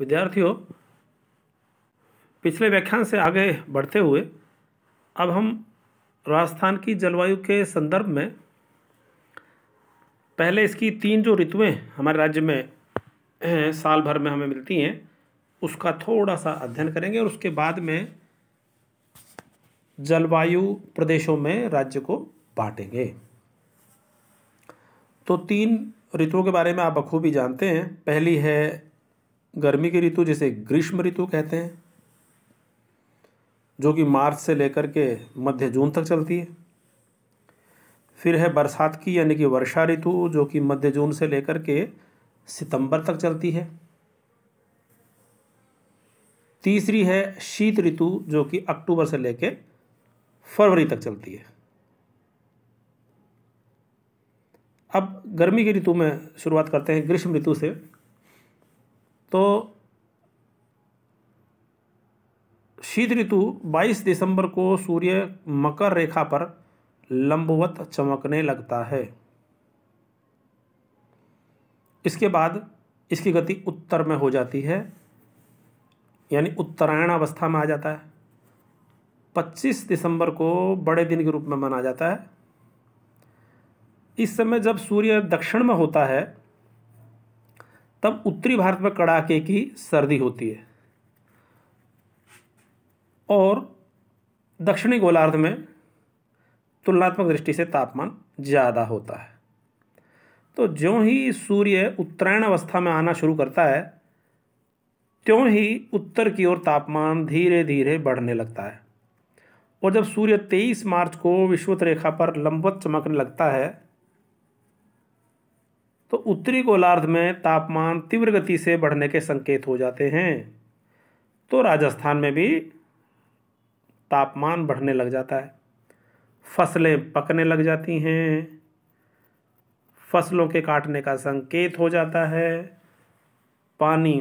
विद्यार्थियों पिछले व्याख्यान से आगे बढ़ते हुए अब हम राजस्थान की जलवायु के संदर्भ में पहले इसकी तीन जो ऋतुएं हमारे राज्य में साल भर में हमें मिलती हैं उसका थोड़ा सा अध्ययन करेंगे और उसके बाद में जलवायु प्रदेशों में राज्य को बांटेंगे तो तीन ऋतुओं के बारे में आप बखूबी जानते हैं पहली है गर्मी की ऋतु जिसे ग्रीष्म ऋतु कहते हैं जो कि मार्च से लेकर के मध्य जून तक चलती है फिर है बरसात की यानी कि वर्षा ऋतु जो कि मध्य जून से लेकर के सितंबर तक चलती है तीसरी है शीत ऋतु जो कि अक्टूबर से लेकर फरवरी तक चलती है अब गर्मी की ऋतु में शुरुआत करते हैं ग्रीष्म ऋतु से तो शीत ऋतु 22 दिसंबर को सूर्य मकर रेखा पर लंबवत चमकने लगता है इसके बाद इसकी गति उत्तर में हो जाती है यानी उत्तरायण अवस्था में आ जाता है 25 दिसंबर को बड़े दिन के रूप में मनाया जाता है इस समय जब सूर्य दक्षिण में होता है तब उत्तरी भारत में कड़ाके की सर्दी होती है और दक्षिणी गोलार्ध में तुलनात्मक दृष्टि से तापमान ज़्यादा होता है तो ज्यों ही सूर्य उत्तरायण अवस्था में आना शुरू करता है त्यों ही उत्तर की ओर तापमान धीरे धीरे बढ़ने लगता है और जब सूर्य 23 मार्च को विश्वत रेखा पर लंबवत चमकने लगता है तो उत्तरी गोलार्ध में तापमान तीव्र गति से बढ़ने के संकेत हो जाते हैं तो राजस्थान में भी तापमान बढ़ने लग जाता है फसलें पकने लग जाती हैं फसलों के काटने का संकेत हो जाता है पानी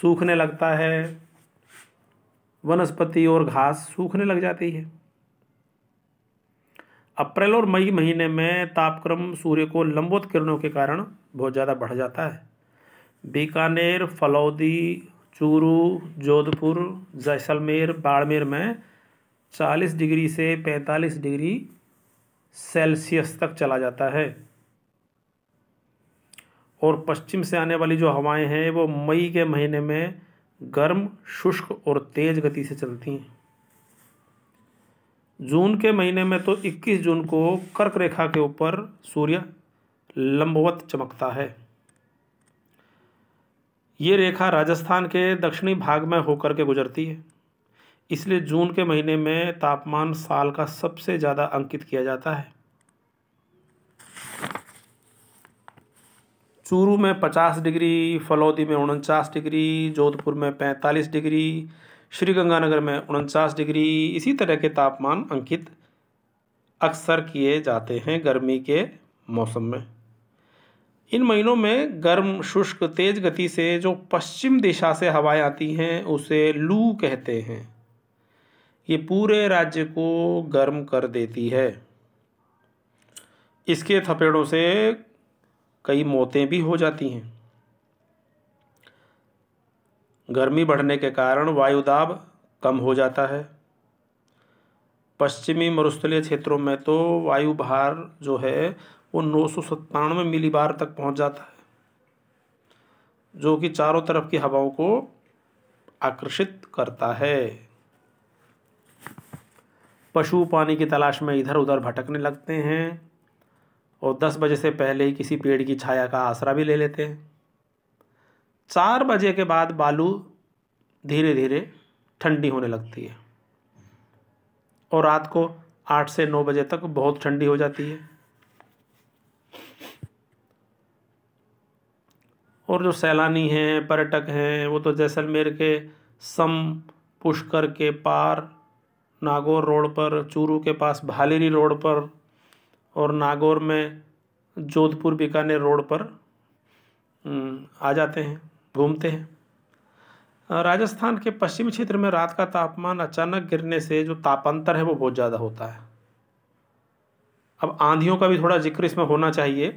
सूखने लगता है वनस्पति और घास सूखने लग जाती है अप्रैल और मई महीने में तापक्रम सूर्य को लंबोत किरणों के कारण बहुत ज़्यादा बढ़ जाता है बीकानेर फलौदी चूरू जोधपुर जैसलमेर बाड़मेर में 40 डिग्री से 45 डिग्री सेल्सियस तक चला जाता है और पश्चिम से आने वाली जो हवाएं हैं वो मई के महीने में गर्म शुष्क और तेज़ गति से चलती हैं जून के महीने में तो 21 जून को कर्क रेखा के ऊपर सूर्य लंबवत चमकता है ये रेखा राजस्थान के दक्षिणी भाग में होकर के गुजरती है इसलिए जून के महीने में तापमान साल का सबसे ज़्यादा अंकित किया जाता है चूरू में 50 डिग्री फलौदी में उनचास डिग्री जोधपुर में 45 डिग्री श्रीगंगानगर में उनचास डिग्री इसी तरह के तापमान अंकित अक्सर किए जाते हैं गर्मी के मौसम में इन महीनों में गर्म शुष्क तेज़ गति से जो पश्चिम दिशा से हवाएं आती हैं उसे लू कहते हैं ये पूरे राज्य को गर्म कर देती है इसके थपेड़ों से कई मौतें भी हो जाती हैं गर्मी बढ़ने के कारण वायु कम हो जाता है पश्चिमी मरुस्थलीय क्षेत्रों में तो वायु भार जो है वो नौ सौ सत्तानवे मिली बार तक पहुंच जाता है जो कि चारों तरफ की हवाओं को आकर्षित करता है पशु पानी की तलाश में इधर उधर भटकने लगते हैं और दस बजे से पहले ही किसी पेड़ की छाया का आसरा भी ले लेते हैं चार बजे के बाद बालू धीरे धीरे ठंडी होने लगती है और रात को आठ से नौ बजे तक बहुत ठंडी हो जाती है और जो सैलानी हैं पर्यटक हैं वो तो जैसलमेर के सम पुष्कर के पार नागौर रोड पर चूरू के पास भालेरी रोड पर और नागौर में जोधपुर बीकानेर रोड पर आ जाते हैं घूमते हैं राजस्थान के पश्चिमी क्षेत्र में रात का तापमान अचानक गिरने से जो तापांतर है वो बहुत ज़्यादा होता है अब आंधियों का भी थोड़ा जिक्र इसमें होना चाहिए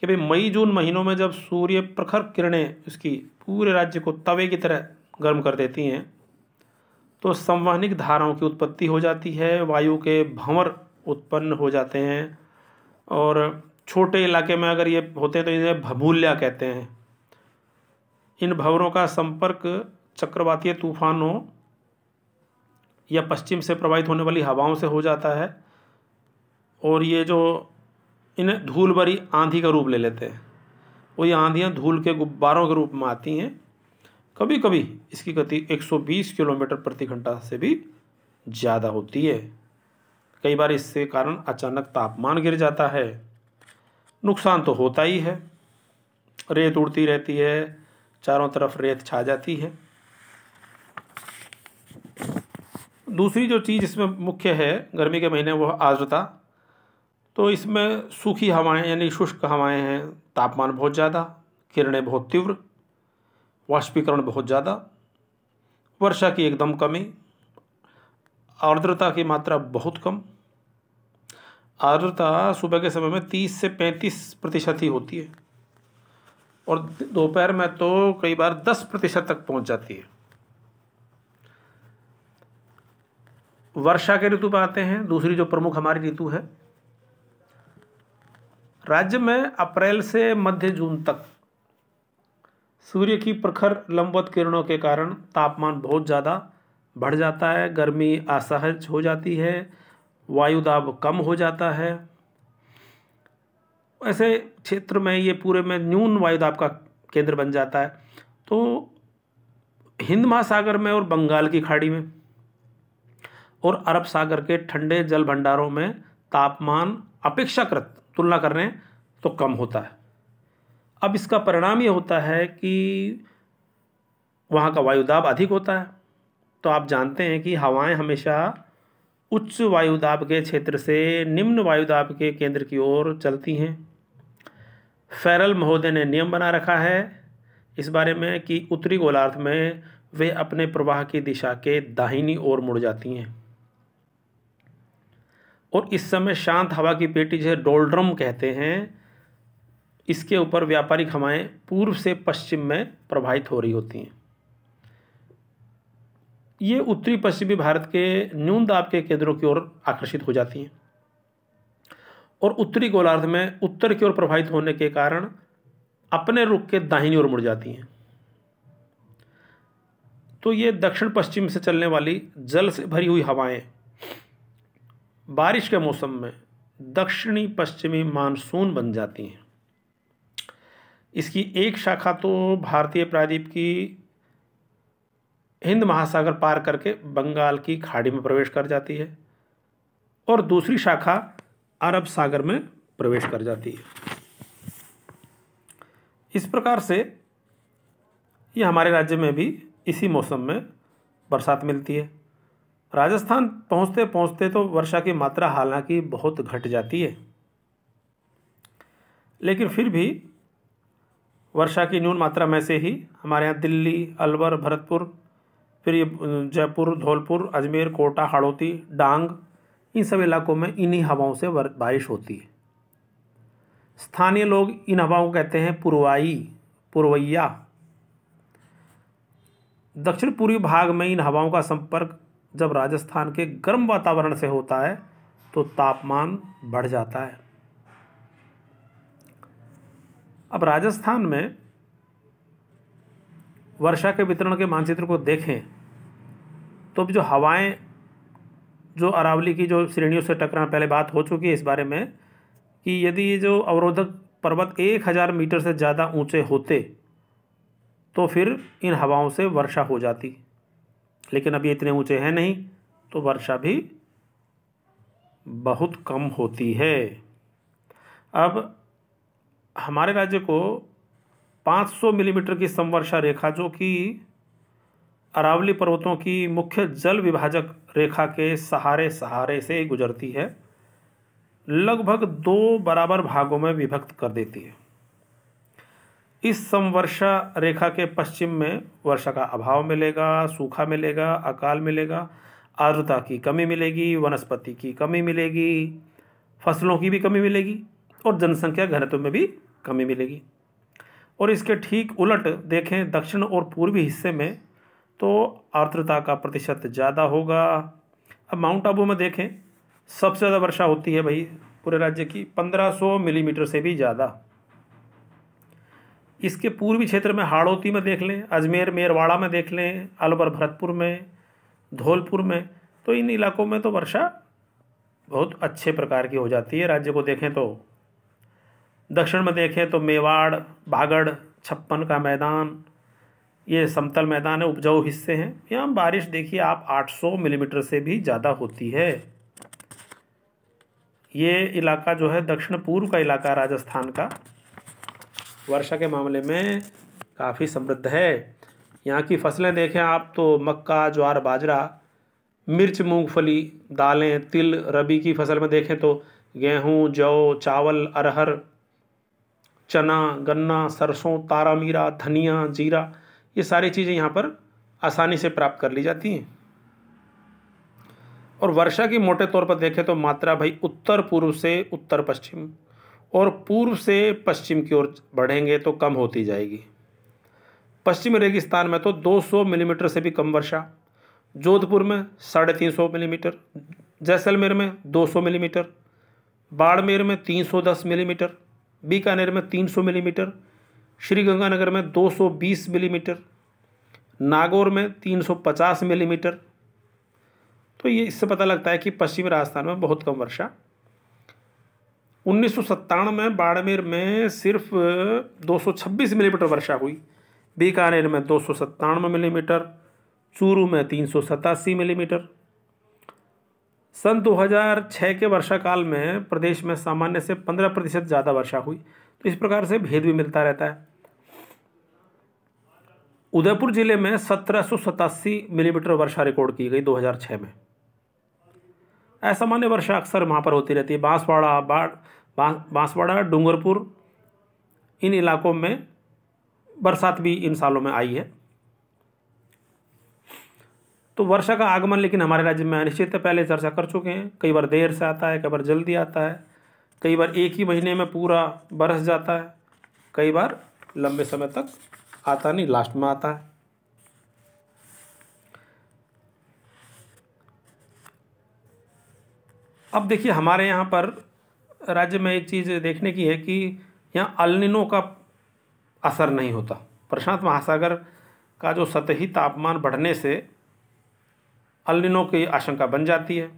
कि भाई मई जून महीनों में जब सूर्य प्रखर किरणें उसकी पूरे राज्य को तवे की तरह गर्म कर देती हैं तो संवहनिक धाराओं की उत्पत्ति हो जाती है वायु के भंवर उत्पन्न हो जाते हैं और छोटे इलाके में अगर ये होते हैं तो इन्हें भभूल्या कहते हैं इन भंवरों का संपर्क चक्रवातीय तूफानों या पश्चिम से प्रवाहित होने वाली हवाओं से हो जाता है और ये जो इन धूल भरी आंधी का रूप ले लेते हैं वो ये आंधियाँ धूल के गुब्बारों के रूप में आती हैं कभी कभी इसकी गति 120 किलोमीटर प्रति घंटा से भी ज़्यादा होती है कई बार इसके कारण अचानक तापमान गिर जाता है नुकसान तो होता ही है रेत उड़ती रहती है चारों तरफ रेत छा जाती है दूसरी जो चीज़ इसमें मुख्य है गर्मी के महीने वह आर्द्रता तो इसमें सूखी हवाएं यानी शुष्क हवाएं हैं तापमान बहुत ज़्यादा किरणें बहुत तीव्र वाष्पीकरण बहुत ज़्यादा वर्षा की एकदम कमी आर्द्रता की मात्रा बहुत कम आर्द्रता सुबह के समय में 30 से 35 प्रतिशत ही होती है और दोपहर में तो कई बार दस प्रतिशत तक पहुंच जाती है वर्षा के ऋतु पर आते हैं दूसरी जो प्रमुख हमारी ऋतु है राज्य में अप्रैल से मध्य जून तक सूर्य की प्रखर लंबवत किरणों के कारण तापमान बहुत ज़्यादा बढ़ जाता है गर्मी असहज हो जाती है वायुदाब कम हो जाता है ऐसे क्षेत्र में ये पूरे में न्यून वायुदाब का केंद्र बन जाता है तो हिंद महासागर में और बंगाल की खाड़ी में और अरब सागर के ठंडे जल भंडारों में तापमान अपेक्षाकृत तुलना कर रहे हैं तो कम होता है अब इसका परिणाम ये होता है कि वहाँ का वायुदाब अधिक होता है तो आप जानते हैं कि हवाएं हमेशा उच्च वायुदाब के क्षेत्र से निम्न वायुदाब के केंद्र की ओर चलती हैं फेरल महोदय ने नियम बना रखा है इस बारे में कि उत्तरी गोलार्ध में वे अपने प्रवाह की दिशा के दाहिनी ओर मुड़ जाती हैं और इस समय शांत हवा की पेटी जिसे डोल्ड्रम कहते हैं इसके ऊपर व्यापारिक हवाएं पूर्व से पश्चिम में प्रवाहित हो रही होती हैं ये उत्तरी पश्चिमी भारत के न्यून दाब के केंद्रों की ओर आकर्षित हो जाती हैं और उत्तरी गोलार्ध में उत्तर की ओर प्रभावित होने के कारण अपने रुख के दाहिनी ओर मुड़ जाती हैं तो ये दक्षिण पश्चिम से चलने वाली जल से भरी हुई हवाएं बारिश के मौसम में दक्षिणी पश्चिमी मानसून बन जाती हैं इसकी एक शाखा तो भारतीय प्रायद्वीप की हिंद महासागर पार करके बंगाल की खाड़ी में प्रवेश कर जाती है और दूसरी शाखा अरब सागर में प्रवेश कर जाती है इस प्रकार से ये हमारे राज्य में भी इसी मौसम में बरसात मिलती है राजस्थान पहुंचते पहुंचते तो वर्षा की मात्रा हालांकि बहुत घट जाती है लेकिन फिर भी वर्षा की न्यून मात्रा में से ही हमारे यहाँ दिल्ली अलवर भरतपुर फिर ये जयपुर धौलपुर अजमेर कोटा हड़ौती डांग इन सब इलाकों में इन्हीं हवाओं से बारिश होती है स्थानीय लोग इन हवाओं को कहते हैं पुरवाई पुरवैया दक्षिण पूर्वी भाग में इन हवाओं का संपर्क जब राजस्थान के गर्म वातावरण से होता है तो तापमान बढ़ जाता है अब राजस्थान में वर्षा के वितरण के मानचित्र को देखें तो अब जो हवाएं जो अरावली की जो श्रेणियों से टकरा पहले बात हो चुकी है इस बारे में कि यदि ये जो अवरोधक पर्वत एक हज़ार मीटर से ज़्यादा ऊंचे होते तो फिर इन हवाओं से वर्षा हो जाती लेकिन अभी इतने ऊंचे हैं नहीं तो वर्षा भी बहुत कम होती है अब हमारे राज्य को 500 मिलीमीटर की समवर्षा रेखा जो कि अरावली पर्वतों की मुख्य जल विभाजक रेखा के सहारे सहारे से गुजरती है लगभग दो बराबर भागों में विभक्त कर देती है इस समवर्षा रेखा के पश्चिम में वर्षा का अभाव मिलेगा सूखा मिलेगा अकाल मिलेगा आर्द्रता की कमी मिलेगी वनस्पति की कमी मिलेगी फसलों की भी कमी मिलेगी और जनसंख्या घनत्व में भी कमी मिलेगी और इसके ठीक उलट देखें दक्षिण और पूर्वी हिस्से में तो आर्द्रता का प्रतिशत ज़्यादा होगा अब माउंट आबू में देखें सबसे ज़्यादा वर्षा होती है भाई पूरे राज्य की 1500 मिलीमीटर से भी ज़्यादा इसके पूर्वी क्षेत्र में हाड़ौती में देख लें अजमेर मेरवाड़ा में देख लें अलवर भरतपुर में धौलपुर में तो इन इलाकों में तो वर्षा बहुत अच्छे प्रकार की हो जाती है राज्य को देखें तो दक्षिण में देखें तो मेवाड़ भागड़ छप्पन का मैदान ये समतल मैदान है उपजाऊ हिस्से हैं यहाँ बारिश देखिए आप 800 मिलीमीटर mm से भी ज़्यादा होती है ये इलाका जो है दक्षिण पूर्व का इलाका राजस्थान का वर्षा के मामले में काफ़ी समृद्ध है यहाँ की फसलें देखें आप तो मक्का ज्वार बाजरा मिर्च मूंगफली दालें तिल रबी की फसल में देखें तो गेहूँ जौ चावल अरहर चना गन्ना सरसों तारामीरा धनिया जीरा ये सारी चीज़ें यहाँ पर आसानी से प्राप्त कर ली जाती हैं और वर्षा की मोटे तौर पर देखें तो मात्रा भाई उत्तर पूर्व से उत्तर पश्चिम और पूर्व से पश्चिम की ओर बढ़ेंगे तो कम होती जाएगी पश्चिम रेगिस्तान में तो 200 मिलीमीटर mm से भी कम वर्षा जोधपुर में साढ़े तीन सौ मिलीमीटर जैसलमेर में 200 मिलीमीटर बाड़मेर में 310 मिलीमीटर बीकानेर में 300 मिलीमीटर श्रीगंगानगर में 220 मिलीमीटर नागौर में 350 मिलीमीटर तो ये इससे पता लगता है कि पश्चिमी राजस्थान में बहुत कम वर्षा उन्नीस में बाड़मेर में सिर्फ 226 मिलीमीटर वर्षा हुई बीकानेर में दो मिलीमीटर चूरू में तीन मिलीमीटर सन 2006 के वर्षा काल में प्रदेश में सामान्य से 15 प्रतिशत ज़्यादा वर्षा हुई तो इस प्रकार से भेद भी मिलता रहता है उदयपुर ज़िले में सत्रह मिलीमीटर वर्षा रिकॉर्ड की गई 2006 में असामान्य वर्षा अक्सर वहाँ पर होती रहती है बांसवाड़ा बांसवाड़ा डूंगरपुर इन इलाकों में बरसात भी इन सालों में आई है तो वर्षा का आगमन लेकिन हमारे राज्य में अनिश्चित है पहले चर्चा कर चुके हैं कई बार देर से आता है कई बार जल्दी आता है कई बार एक ही महीने में पूरा बरस जाता है कई बार लंबे समय तक आता नहीं लास्ट में आता है अब देखिए हमारे यहाँ पर राज्य में एक चीज़ देखने की है कि यहाँ अलनिनो का असर नहीं होता प्रशांत महासागर का जो सतही तापमान बढ़ने से अलनिनो की आशंका बन जाती है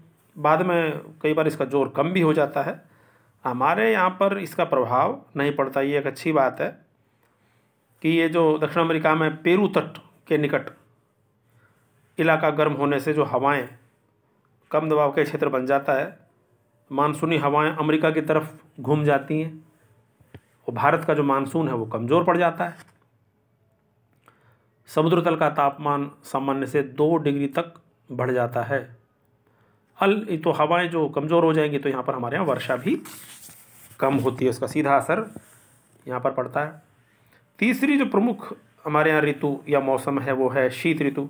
बाद में कई बार इसका जोर कम भी हो जाता है हमारे यहाँ पर इसका प्रभाव नहीं पड़ता ये एक अच्छी बात है कि ये जो दक्षिण अमेरिका में पेरू तट के निकट इलाका गर्म होने से जो हवाएं कम दबाव के क्षेत्र बन जाता है मानसूनी हवाएं अमेरिका की तरफ घूम जाती हैं और भारत का जो मानसून है वो कमज़ोर पड़ जाता है समुद्र तल का तापमान सामान्य से दो डिग्री तक बढ़ जाता है अल तो हवाएं जो कमज़ोर हो जाएंगी तो यहाँ पर हमारे यहाँ वर्षा भी कम होती है उसका सीधा असर यहाँ पर पड़ता है तीसरी जो प्रमुख हमारे यहाँ ऋतु या मौसम है वो है शीत ऋतु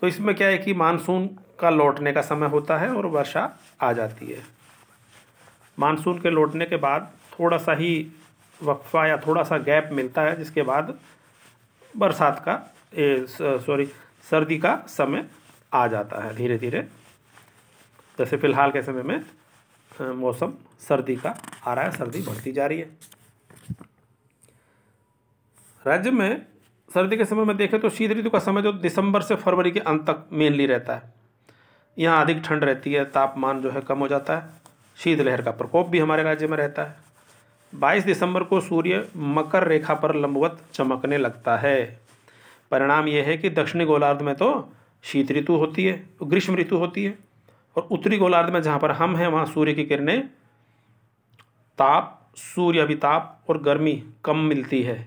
तो इसमें क्या है कि मानसून का लौटने का समय होता है और वर्षा आ जाती है मानसून के लौटने के बाद थोड़ा सा ही वक्फा या थोड़ा सा गैप मिलता है जिसके बाद बरसात का सॉरी सर्दी का समय आ जाता है धीरे धीरे जैसे फ़िलहाल के समय में मौसम सर्दी का आ रहा है सर्दी बढ़ती जा रही है राज्य में सर्दी के समय में देखें तो शीत ऋतु का समय जो दिसंबर से फरवरी के अंत तक मेनली रहता है यहाँ अधिक ठंड रहती है तापमान जो है कम हो जाता है शीतलहर का प्रकोप भी हमारे राज्य में रहता है 22 दिसंबर को सूर्य मकर रेखा पर लंबवत चमकने लगता है परिणाम यह है कि दक्षिणी गोलार्ध में तो शीत ऋतु होती है ग्रीष्म ऋतु होती है और उत्तरी गोलार्ध में जहाँ पर हम हैं वहाँ सूर्य की किरणें ताप सूर्य अभिताप और गर्मी कम मिलती है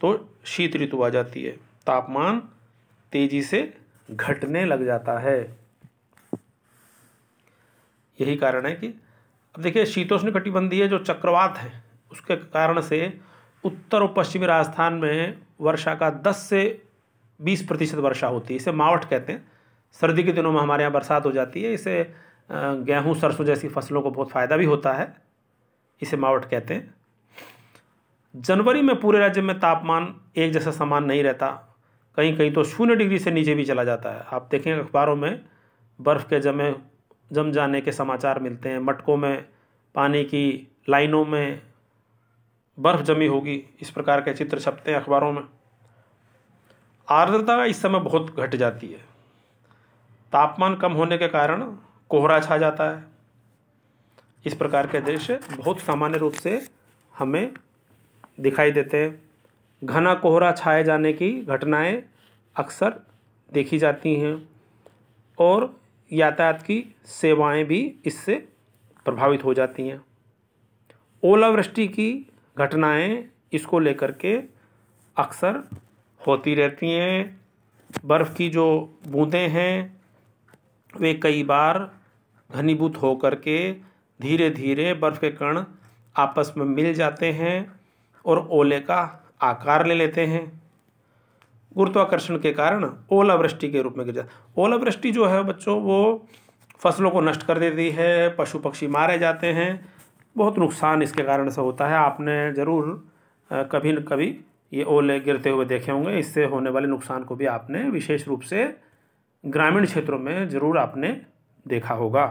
तो शीत ऋतु आ जाती है तापमान तेजी से घटने लग जाता है यही कारण है कि अब देखिए शीतोष्ण कटिबंधीय जो चक्रवात है उसके कारण से उत्तर और पश्चिमी राजस्थान में वर्षा का 10 से 20 प्रतिशत वर्षा होती है इसे मावट कहते हैं सर्दी के दिनों में हमारे यहाँ बरसात हो जाती है इसे गेहूँ सरसों जैसी फसलों को बहुत फ़ायदा भी होता है इसे मावट कहते हैं जनवरी में पूरे राज्य में तापमान एक जैसा समान नहीं रहता कहीं कहीं तो शून्य डिग्री से नीचे भी चला जाता है आप देखें अखबारों में बर्फ़ के जमे जम जाने के समाचार मिलते हैं मटकों में पानी की लाइनों में बर्फ़ जमी होगी इस प्रकार के चित्र छपते हैं अखबारों में आर्द्रता इस समय बहुत घट जाती है तापमान कम होने के कारण कोहरा छा जाता है इस प्रकार के दृश्य बहुत सामान्य रूप से हमें दिखाई देते हैं घना कोहरा छाए जाने की घटनाएं अक्सर देखी जाती हैं और यातायात की सेवाएं भी इससे प्रभावित हो जाती हैं ओलावृष्टि की घटनाएं इसको लेकर के अक्सर होती रहती हैं बर्फ़ की जो बूंदें हैं वे कई बार घनीभूत होकर के धीरे धीरे बर्फ़ के कण आपस में मिल जाते हैं और ओले का आकार ले लेते हैं गुरुत्वाकर्षण के कारण ओलावृष्टि के रूप में गिर जाता ओलावृष्टि जो है बच्चों वो फसलों को नष्ट कर देती है पशु पक्षी मारे जाते हैं बहुत नुकसान इसके कारण से होता है आपने ज़रूर कभी न कभी ये ओले गिरते हुए देखे होंगे इससे होने वाले नुकसान को भी आपने विशेष रूप से ग्रामीण क्षेत्रों में ज़रूर आपने देखा होगा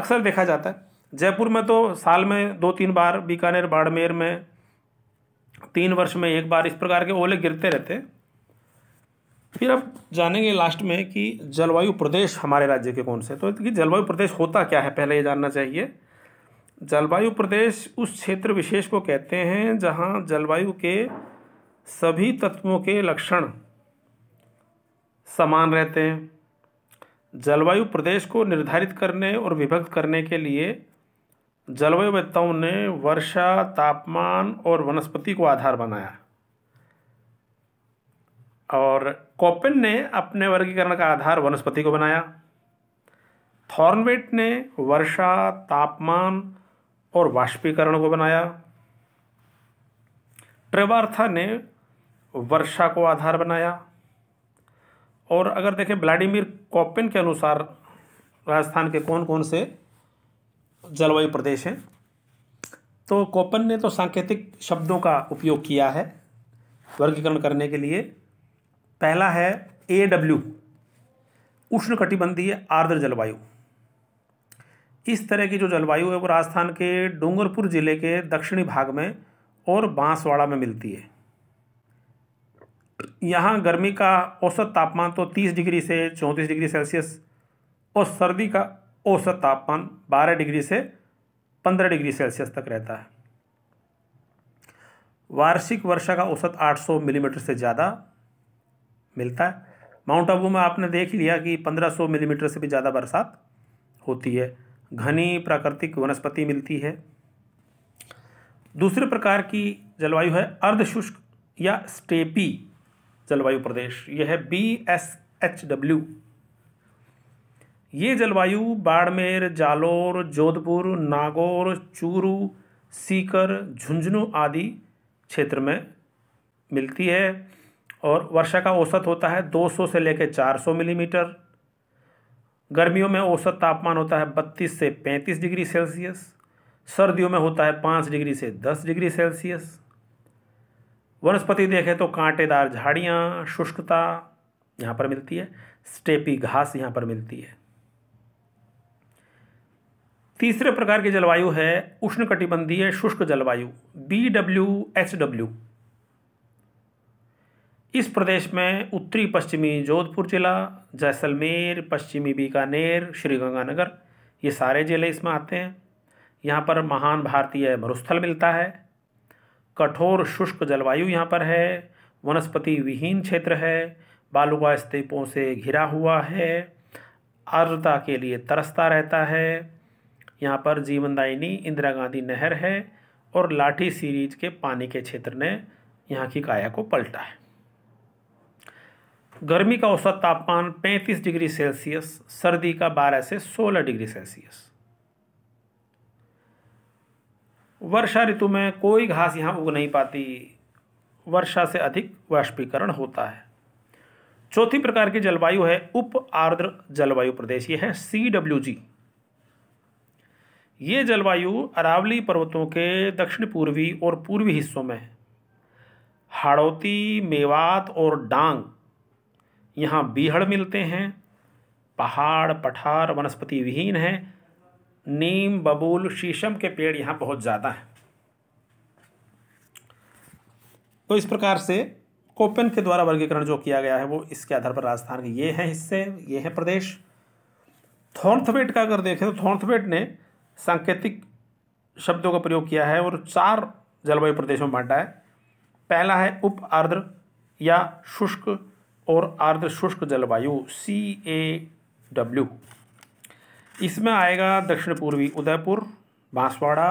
अक्सर देखा जाता है जयपुर में तो साल में दो तीन बार बीकानेर बाड़मेर में तीन वर्ष में एक बार इस प्रकार के ओले गिरते रहते फिर अब जानेंगे लास्ट में कि जलवायु प्रदेश हमारे राज्य के कौन से तो कि जलवायु प्रदेश होता क्या है पहले ये जानना चाहिए जलवायु प्रदेश उस क्षेत्र विशेष को कहते हैं जहाँ जलवायु के सभी तत्वों के लक्षण समान रहते हैं जलवायु प्रदेश को निर्धारित करने और विभक्त करने के लिए जलवायुवेताओं ने वर्षा तापमान और वनस्पति को आधार बनाया और कॉपिन ने अपने वर्गीकरण का आधार वनस्पति को बनाया थॉर्नवेट ने वर्षा तापमान और वाष्पीकरण को बनाया ट्रेवार्था ने वर्षा को आधार बनाया और अगर देखें ब्लाडिमिर कॉपिन के अनुसार राजस्थान के कौन कौन से जलवायु प्रदेश हैं तो कोपन ने तो सांकेतिक शब्दों का उपयोग किया है वर्गीकरण करने के लिए पहला है ए डब्ल्यू उष्ण कटिबंधीय आर्द्र जलवायु इस तरह की जो जलवायु है वो राजस्थान के डूंगरपुर ज़िले के दक्षिणी भाग में और बांसवाड़ा में मिलती है यहाँ गर्मी का औसत तापमान तो 30 डिग्री से 34 डिग्री सेल्सियस और सर्दी का औसत तापमान 12 डिग्री से 15 डिग्री सेल्सियस तक रहता है वार्षिक वर्षा का औसत 800 मिलीमीटर mm से ज़्यादा मिलता है माउंट आबू में आपने देख लिया कि 1500 मिलीमीटर mm से भी ज़्यादा बरसात होती है घनी प्राकृतिक वनस्पति मिलती है दूसरे प्रकार की जलवायु है अर्धशुष्क या स्टेपी जलवायु प्रदेश यह है बी एस एच डब्ल्यू ये जलवायु बाड़मेर जालोर जोधपुर नागौर चूरू सीकर झुंझुनू आदि क्षेत्र में मिलती है और वर्षा का औसत होता है 200 से लेकर 400 मिलीमीटर mm. गर्मियों में औसत तापमान होता है 32 से 35 डिग्री सेल्सियस सर्दियों में होता है 5 डिग्री से 10 डिग्री सेल्सियस वनस्पति देखें तो कांटेदार झाड़ियाँ शुष्कता यहाँ पर मिलती है स्टेपी घास यहाँ पर मिलती है तीसरे प्रकार की जलवायु है उष्णकटिबंधीय शुष्क जलवायु बी डब्ल्यू एच डब्ल्यू इस प्रदेश में उत्तरी पश्चिमी जोधपुर जिला जैसलमेर पश्चिमी बीकानेर श्रीगंगानगर ये सारे ज़िले इसमें आते हैं यहाँ पर महान भारतीय मरुस्थल मिलता है कठोर शुष्क जलवायु यहाँ पर है वनस्पति विहीन क्षेत्र है बालुका स्तीपों से घिरा हुआ है आर्द्रता के लिए तरसता रहता है यहाँ पर जीवनदायिनी इंदिरा गांधी नहर है और लाठी सीरीज के पानी के क्षेत्र ने यहाँ की काया को पलटा है गर्मी का औसत तापमान 35 डिग्री सेल्सियस सर्दी का 12 से 16 डिग्री सेल्सियस वर्षा ऋतु में कोई घास यहाँ उग नहीं पाती वर्षा से अधिक वाष्पीकरण होता है चौथी प्रकार की जलवायु है उप आर्द्र जलवायु प्रदेश यह है सी डब्ल्यू जी ये जलवायु अरावली पर्वतों के दक्षिण पूर्वी और पूर्वी हिस्सों में है हाड़ौती मेवात और डांग यहाँ बीहड़ मिलते हैं पहाड़ पठार वनस्पति विहीन हैं नीम बबूल शीशम के पेड़ यहाँ बहुत ज़्यादा हैं तो इस प्रकार से कोपन के द्वारा वर्गीकरण जो किया गया है वो इसके आधार पर राजस्थान के ये हैं हिस्से ये हैं प्रदेश थॉर्थवेट का अगर देखें तो थॉर्थवेट ने सांकेतिक शब्दों का प्रयोग किया है और चार जलवायु प्रदेशों में बांटा है पहला है उप आर्द्र या शुष्क और आर्द्र शुष्क जलवायु सी ए डब्ल्यू इसमें आएगा दक्षिण पूर्वी उदयपुर बांसवाड़ा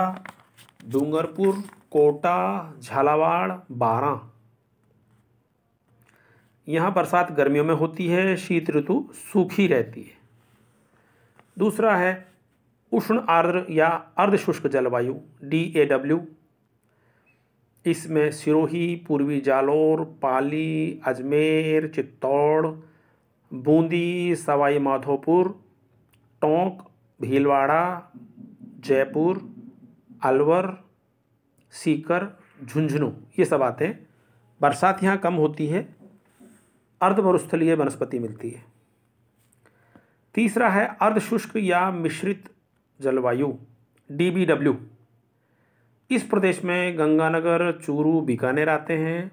डूंगरपुर कोटा झालावाड़ बारह यहाँ बरसात गर्मियों में होती है शीत ऋतु सूखी रहती है दूसरा है उष्ण आर्द्र या अर्धशुष्क जलवायु डी ए डब्ल्यू इसमें सिरोही पूर्वी जालौर पाली अजमेर चित्तौड़ बूंदी सवाई माधोपुर टोंक भीलवाड़ा जयपुर अलवर सीकर झुंझुनू ये सब आते हैं बरसात यहाँ कम होती है अर्धमरुस्थलीय वनस्पति मिलती है तीसरा है अर्धशुष्क या मिश्रित जलवायु डब्ल्यू इस प्रदेश में गंगानगर चूरू बीकानेर आते हैं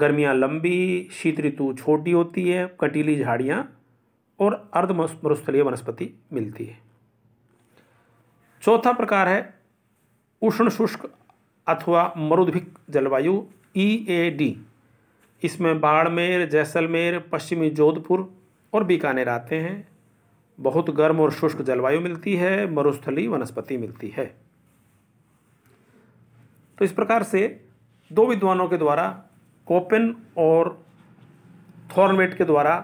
गर्मियाँ लंबी शीत ऋतु छोटी होती है कटीली झाड़ियाँ और अर्ध मरुस्थलीय वनस्पति मिलती है चौथा प्रकार है उष्ण शुष्क अथवा मरुद्भिक जलवायु ई ए डी इसमें बाड़मेर जैसलमेर पश्चिमी जोधपुर और बीकानेर आते हैं बहुत गर्म और शुष्क जलवायु मिलती है मरुस्थली वनस्पति मिलती है तो इस प्रकार से दो विद्वानों के द्वारा कोपेन और थॉर्नवेट के द्वारा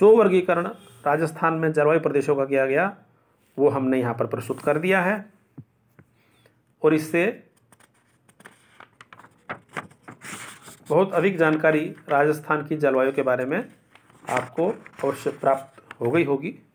जो वर्गीकरण राजस्थान में जलवायु प्रदेशों का किया गया वो हमने यहाँ पर प्रस्तुत कर दिया है और इससे बहुत अधिक जानकारी राजस्थान की जलवायु के बारे में आपको अवश्य प्राप्त हो गई होगी